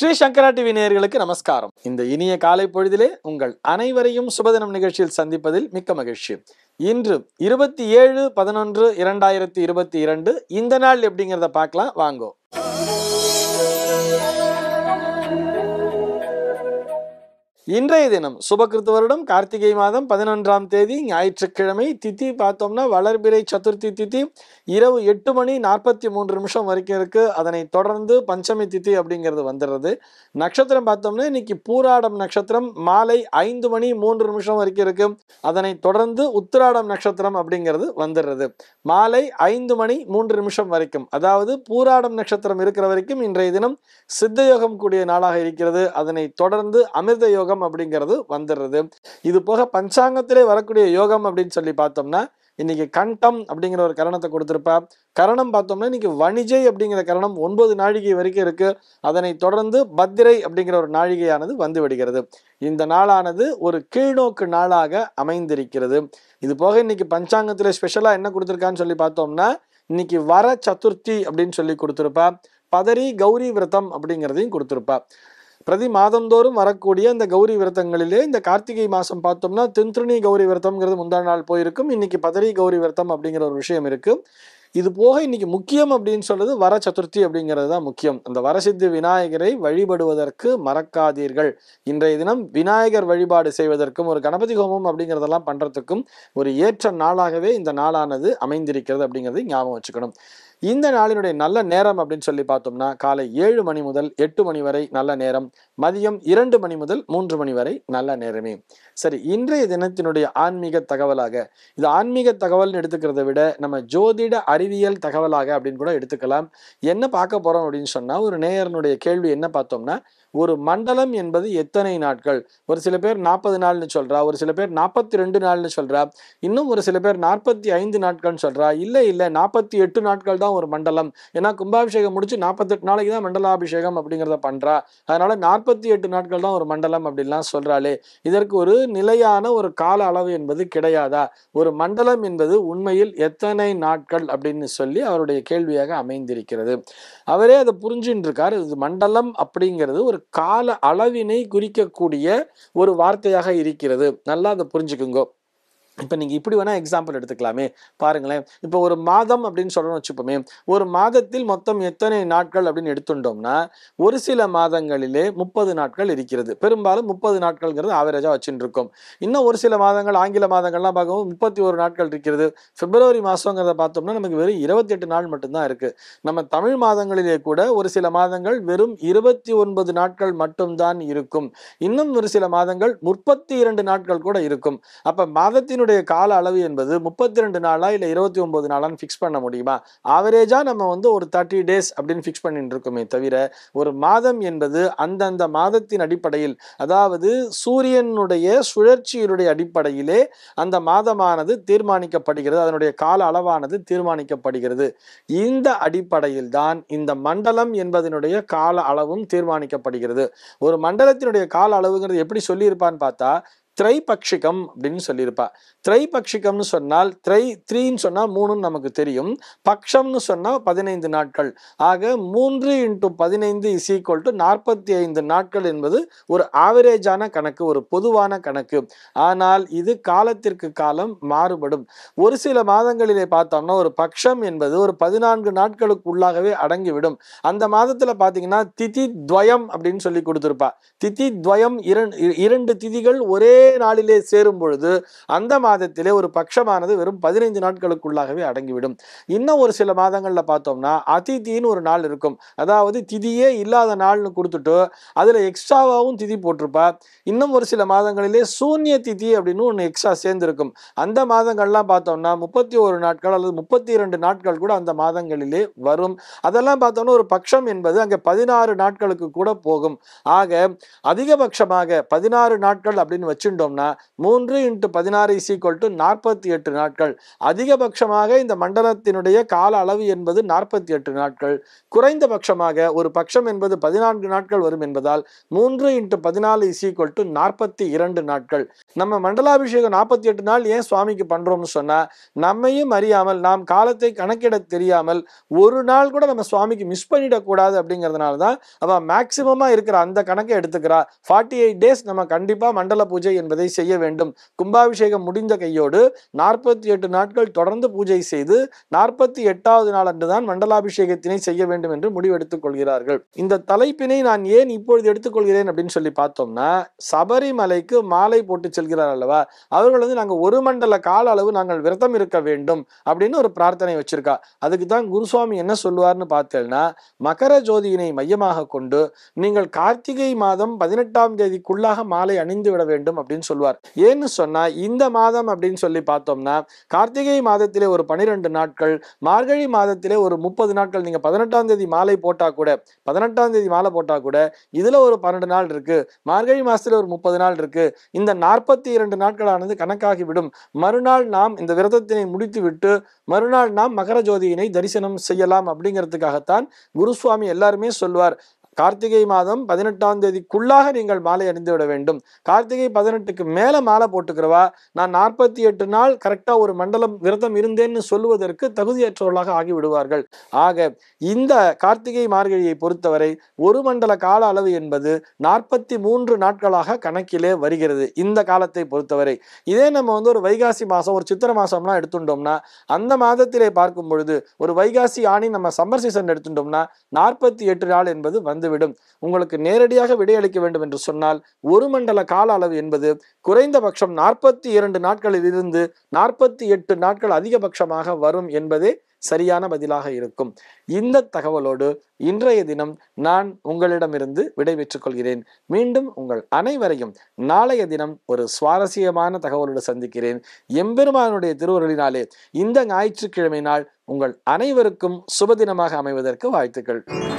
ஸ்ரீ சங்கரா TV நேயர்களுக்கு நமஸ்காரம் இந்த இனிய காலை பொழுதிலே உங்கள் அனைவரையும் சுபதினம் நிகழ்ச்சியில் சந்திப்பதில் மிக்க மகிழ்ச்சி இன்று இருபத்தி ஏழு பதினொன்று இரண்டாயிரத்தி இருபத்தி இரண்டு இந்த நாள் எப்படிங்கிறத பார்க்கலாம் வாங்கோ இன்றைய தினம் சுபகிருத்து வருடம் கார்த்திகை மாதம் பதினொன்றாம் தேதி ஞாயிற்றுக்கிழமை திதி பார்த்தோம்னா வளர்பிறை சதுர்த்தி திதி இரவு எட்டு மணி நாற்பத்தி மூன்று நிமிஷம் வரைக்கும் இருக்கு அதனை தொடர்ந்து பஞ்சமி திதி அப்படிங்கிறது வந்துடுறது நட்சத்திரம் பார்த்தோம்னா இன்னைக்கு பூராடம் நட்சத்திரம் மாலை ஐந்து மணி மூன்று நிமிஷம் வரைக்கும் இருக்கு அதனை தொடர்ந்து உத்திராடம் நட்சத்திரம் அப்படிங்கிறது வந்துடுறது மாலை ஐந்து மணி மூன்று நிமிஷம் வரைக்கும் அதாவது பூராடம் நட்சத்திரம் இருக்கிற வரைக்கும் இன்றைய தினம் சித்தயோகம் கூடிய நாளாக இருக்கிறது அதனை தொடர்ந்து அமிர்த யோகம் யோகம் அப்படிங்கிறது வந்துடுறது இது போக பஞ்சாங்கத்திலே வரக்கூடிய யோகம் அப்படின்னு சொல்லி பார்த்தோம்னா இன்னைக்கு கண்டம் அப்படிங்கிற ஒரு கரணத்தை கொடுத்துருப்பா கரணம் பார்த்தோம்னா இன்னைக்கு வணிஜை அப்படிங்கிற கரணம் ஒன்பது நாழிகை வரைக்கும் இருக்கு அதனை தொடர்ந்து பத்திரை அப்படிங்கிற ஒரு நாழிகையானது வந்து விடுகிறது இந்த நாளானது ஒரு கீழ்நோக்கு நாளாக அமைந்திருக்கிறது இது போக இன்னைக்கு பஞ்சாங்கத்துல ஸ்பெஷலா என்ன கொடுத்துருக்கான்னு சொல்லி பார்த்தோம்னா இன்னைக்கு வர சதுர்த்தி அப்படின்னு சொல்லி கொடுத்துருப்பா பதரி கௌரி விரதம் அப்படிங்கிறதையும் கொடுத்துருப்பா பிரதி மாதந்தோறும் வரக்கூடிய இந்த கௌரி விரதங்களிலே இந்த கார்த்திகை மாதம் பார்த்தோம்னா தின்திருணி கௌரி விரதம்ங்கிறது முந்தா நாள் போயிருக்கும் இன்னைக்கு பதரி கௌரி விரதம் அப்படிங்கிற ஒரு விஷயம் இருக்குது இது போக இன்னைக்கு முக்கியம் அப்படின்னு சொல்றது வர சதுர்த்தி அப்படிங்கிறது தான் முக்கியம் அந்த வரசித்தி விநாயகரை வழிபடுவதற்கு மறக்காதீர்கள் இன்றைய தினம் விநாயகர் வழிபாடு செய்வதற்கும் ஒரு கணபதி ஹோமம் அப்படிங்கிறதெல்லாம் பண்றதுக்கும் ஒரு ஏற்ற நாளாகவே இந்த நாளானது அமைந்திருக்கிறது அப்படிங்கிறது ஞாபகம் வச்சுக்கணும் இந்த நாளினுடைய நல்ல நேரம் அப்படின்னு சொல்லி பார்த்தோம்னா காலை ஏழு மணி முதல் எட்டு மணி வரை நல்ல நேரம் மதியம் இரண்டு மணி முதல் மூன்று மணி வரை நல்ல நேரமே சரி இன்றைய தினத்தினுடைய ஆன்மீக தகவலாக இது ஆன்மீக தகவல்னு எடுத்துக்கிறத விட நம்ம ஜோதிட அறிவியல் தகவலாக அப்படின்னு கூட எடுத்துக்கலாம் என்ன பார்க்க போறோம் அப்படின்னு சொன்னா ஒரு நேயரனுடைய கேள்வி என்ன பார்த்தோம்னா ஒரு மண்டலம் என்பது எத்தனை நாட்கள் ஒரு சில பேர் நாற்பது நாள்னு சொல்கிறா ஒரு சில பேர் நாற்பத்தி ரெண்டு நாள்னு சொல்கிறா இன்னும் ஒரு சில பேர் நாற்பத்தி ஐந்து நாட்கள்னு சொல்கிறா இல்லை இல்லை நாற்பத்தி எட்டு நாட்கள் தான் ஒரு மண்டலம் ஏன்னா கும்பாபிஷேகம் முடிச்சு நாற்பத்தெட்டு நாளைக்கு தான் மண்டலாபிஷேகம் அப்படிங்கிறத பண்ணுறா அதனால் நாற்பத்தி எட்டு நாட்கள் தான் ஒரு மண்டலம் அப்படின்லாம் சொல்கிறாளே இதற்கு ஒரு நிலையான ஒரு கால அளவு என்பது கிடையாதா ஒரு மண்டலம் என்பது உண்மையில் எத்தனை நாட்கள் அப்படின்னு சொல்லி அவருடைய கேள்வியாக அமைந்திருக்கிறது அவரே அதை புரிஞ்சுட்டு இருக்கார் இது மண்டலம் அப்படிங்கிறது ஒரு கால அளவினை குறிக்கக்கூடிய ஒரு வார்த்தையாக இருக்கிறது நல்லா அதை புரிஞ்சுக்குங்கோ இப்போ நீங்கள் இப்படி வேணால் எக்ஸாம்பிள் எடுத்துக்கலாமே பாருங்களேன் இப்போ ஒரு மாதம் அப்படின்னு சொல்லணும்னு வச்சுப்போமே ஒரு மாதத்தில் மொத்தம் எத்தனை நாட்கள் அப்படின்னு எடுத்துட்டோம்னா ஒரு சில மாதங்களிலே முப்பது நாட்கள் இருக்கிறது பெரும்பாலும் முப்பது நாட்கள்ங்கிறது ஆவரேஜாக வச்சுட்டு இருக்கோம் இன்னும் ஒரு சில மாதங்கள் ஆங்கில மாதங்கள்லாம் பார்க்கவும் முப்பத்தி ஒரு நாட்கள் இருக்கிறது பிப்ரவரி மாதங்கிறத பார்த்தோம்னா நமக்கு வெறும் இருபத்தி எட்டு நாள் மட்டும்தான் இருக்குது நம்ம தமிழ் மாதங்களிலே கூட ஒரு சில மாதங்கள் வெறும் இருபத்தி ஒன்பது நாட்கள் மட்டும்தான் இருக்கும் இன்னும் ஒரு சில மாதங்கள் முப்பத்தி இரண்டு நாட்கள் கூட இருக்கும் அப்போ மாதத்தினுடைய இதனுடைய கால அளவு என்பது முப்பத்தி ரெண்டு நாளா இல்லை இருபத்தி ஒன்பது நாளான்னு ஃபிக்ஸ் பண்ண முடியுமா ஆவரேஜாக நம்ம வந்து ஒரு தேர்ட்டி டேஸ் அப்படின்னு ஃபிக்ஸ் பண்ணிட்டு இருக்கோமே தவிர ஒரு மாதம் என்பது அந்தந்த மாதத்தின் அடிப்படையில் அதாவது சூரியனுடைய சுழற்சியினுடைய அடிப்படையிலே அந்த மாதமானது தீர்மானிக்கப்படுகிறது அதனுடைய கால அளவானது தீர்மானிக்கப்படுகிறது இந்த அடிப்படையில் தான் இந்த மண்டலம் என்பதனுடைய கால அளவும் தீர்மானிக்கப்படுகிறது ஒரு மண்டலத்தினுடைய கால அளவுங்கிறது எப்படி சொல்லியிருப்பான்னு பார்த்தா திரைபக்ஷிகம் அப்படின்னு சொல்லியிருப்பா திரைபக்ஷிகம்னு சொன்னால் திரை த்ரீன்னு சொன்னால் மூணுன்னு நமக்கு தெரியும் பக்ஷம்னு சொன்னால் பதினைந்து நாட்கள் ஆக மூன்று இன்ட்டு பதினைந்து இஸ் ஈக்குவல் டு நாற்பத்தி ஐந்து நாட்கள் என்பது ஒரு ஆவரேஜான கணக்கு ஒரு பொதுவான கணக்கு ஆனால் இது காலத்திற்கு காலம் மாறுபடும் ஒரு சில மாதங்களிலே பார்த்தோம்னா ஒரு பக்ஷம் என்பது ஒரு பதினான்கு நாட்களுக்கு உள்ளாகவே அடங்கிவிடும் அந்த மாதத்தில் பார்த்தீங்கன்னா திதி துவயம் அப்படின்னு சொல்லி கொடுத்துருப்பா திதி துவயம் இரண்டு இரண்டு திதிகள் ஒரே நாளிலே சேரும் பொழுது அந்த மாதத்திலே ஒரு பட்சமானது வெறும் பதினைந்து நாட்களுக்குள்ளாகவே அடங்கிவிடும் இன்னும் ஒரு சில மாதங்களில் பார்த்தோம்னா அதித்தின்னு ஒரு நாள் இருக்கும் அதாவது திதியே இல்லாத நாள்னு கொடுத்துட்டு அதில் எக்ஸ்ட்ராவாகவும் திதி போட்டிருப்பா இன்னும் ஒரு சில மாதங்களிலே சூன்ய திதி அப்படின்னு ஒன்று எக்ஸ்ட்ரா சேர்ந்துருக்கும் அந்த மாதங்கள்லாம் பார்த்தோம்னா முப்பத்தி ஒரு நாட்கள் அல்லது முப்பத்தி இரண்டு நாட்கள் கூட அந்த மாதங்களிலே வரும் அதெல்லாம் பார்த்தோம்னா ஒரு பட்சம் என்பது அங்கே பதினாறு நாட்களுக்கு கூட போகும் ஆக அதிகபட்சமாக பதினாறு நாட்கள் அப்படின்னு வச்சு வேண்டும்னா மூன்று இன்ட்டு பதினாறு இஸ் ஈக்குவல் டு நாற்பத்தி எட்டு நாட்கள் அதிகபட்சமாக இந்த மண்டலத்தினுடைய கால அளவு என்பது நாற்பத்தி எட்டு நாட்கள் குறைந்தபட்சமாக ஒரு பட்சம் என்பது பதினான்கு நாட்கள் வரும் என்பதால் மூன்று இன்ட்டு பதினாலு இஸ் ஈக்குவல் டு நாற்பத்தி இரண்டு நாட்கள் நம்ம மண்டலாபிஷேகம் நாற்பத்தி எட்டு நாள் ஏன் சுவாமிக்கு பண்றோம்னு சொன்னா நம்மையும் அறியாமல் நாம் காலத்தை கணக்கிட தெரியாமல் ஒரு நாள் கூட நம்ம சுவாமிக்கு மிஸ் பண்ணிடக்கூடாது அப்படிங்கிறதுனால தான் அவ மேக்சிமமா இருக்கிற அந்த கணக்கை எடுத்துக்கிறா ஃபார்ட்டி எயிட் டேஸ் நம்ம கண்டிப்பா மண்டல பூஜை என்பதை செய்ய வேண்டும் கும்பாபிஷேகம் முடிந்த கையோடு நாற்பத்தி எட்டு நாட்கள் தொடர்ந்து பூஜை செய்து நாற்பத்தி எட்டாவது நாள் அன்றுதான் மண்டலாபிஷேகத்தினை செய்ய வேண்டும் என்று முடிவெடுத்துக் கொள்கிறார்கள் இந்த தலைப்பினை நான் ஏன் இப்பொழுது எடுத்துக்கொள்கிறேன் அப்படின்னு சொல்லி பார்த்தோம்னா சபரிமலைக்கு மாலை போட்டு செல்கிறார் அல்லவா அவர்கள் வந்து நாங்கள் ஒரு மண்டல கால அளவு நாங்கள் விரதம் இருக்க வேண்டும் அப்படின்னு ஒரு பிரார்த்தனை வச்சிருக்கா அதுக்கு தான் குருசுவாமி என்ன சொல்லுவார்னு பார்த்தேன்னா மகர ஜோதியினை மையமாக கொண்டு நீங்கள் கார்த்திகை மாதம் பதினெட்டாம் தேதிக்குள்ளாக மாலை அணிந்து விட வேண்டும் அப்படின்னு அப்படின்னு சொல்லுவார் ஏன்னு சொன்னால் இந்த மாதம் அப்படின்னு சொல்லி பார்த்தோம்னா கார்த்திகை மாதத்திலே ஒரு பனிரெண்டு நாட்கள் மார்கழி மாதத்திலே ஒரு முப்பது நாட்கள் நீங்கள் பதினெட்டாம் தேதி மாலை போட்டால் கூட பதினெட்டாம் தேதி மாலை போட்டால் கூட இதில் ஒரு பன்னெண்டு நாள் இருக்குது மார்கழி மாதத்தில் ஒரு முப்பது நாள் இருக்குது இந்த நாற்பத்தி இரண்டு நாட்களானது கணக்காகிவிடும் மறுநாள் நாம் இந்த விரதத்தினை முடித்து விட்டு மறுநாள் நாம் மகர ஜோதியினை தரிசனம் செய்யலாம் அப்படிங்கிறதுக்காகத்தான் குருசுவாமி எல்லாருமே சொல்வார் கார்த்திகை மாதம் பதினெட்டாம் தேதிக்குள்ளாக நீங்கள் மாலை அணிந்து விட வேண்டும் கார்த்திகை பதினெட்டுக்கு மேலே மாலை போட்டுக்கிறவா நான் நாற்பத்தி எட்டு நாள் கரெக்டாக ஒரு மண்டலம் விரதம் இருந்தேன்னு சொல்லுவதற்கு தகுதியற்றவர்களாக ஆகிவிடுவார்கள் ஆக இந்த கார்த்திகை மார்கழியை பொறுத்தவரை ஒரு மண்டல கால அளவு என்பது நாற்பத்தி மூன்று நாட்களாக கணக்கிலே வருகிறது இந்த காலத்தை பொறுத்தவரை இதே நம்ம வந்து ஒரு வைகாசி மாதம் ஒரு சித்திர மாதம்லாம் எடுத்துட்டோம்னா அந்த மாதத்திலே பார்க்கும் பொழுது ஒரு வைகாசி ஆணி நம்ம சம்மர் சீசன் எடுத்துட்டோம்னா நாற்பத்தி எட்டு நாள் என்பது வந்து வந்துவிடும் உங்களுக்கு நேரடியாக விடையளிக்க வேண்டும் என்று சொன்னால் ஒரு மண்டல கால அளவு என்பது குறைந்தபட்சம் நாற்பத்தி இரண்டு நாட்களில் இருந்து நாற்பத்தி எட்டு நாட்கள் அதிகபட்சமாக வரும் என்பதே சரியான பதிலாக இருக்கும் இந்த தகவலோடு இன்றைய தினம் நான் உங்களிடமிருந்து விடைபெற்றுக் கொள்கிறேன் மீண்டும் உங்கள் அனைவரையும் நாளைய தினம் ஒரு சுவாரஸ்யமான தகவலோடு சந்திக்கிறேன் எம்பெருமானுடைய திருவருளினாலே இந்த ஞாயிற்றுக்கிழமை நாள் உங்கள் அனைவருக்கும் சுபதினமாக அமைவதற்கு வாழ்த்துக்கள்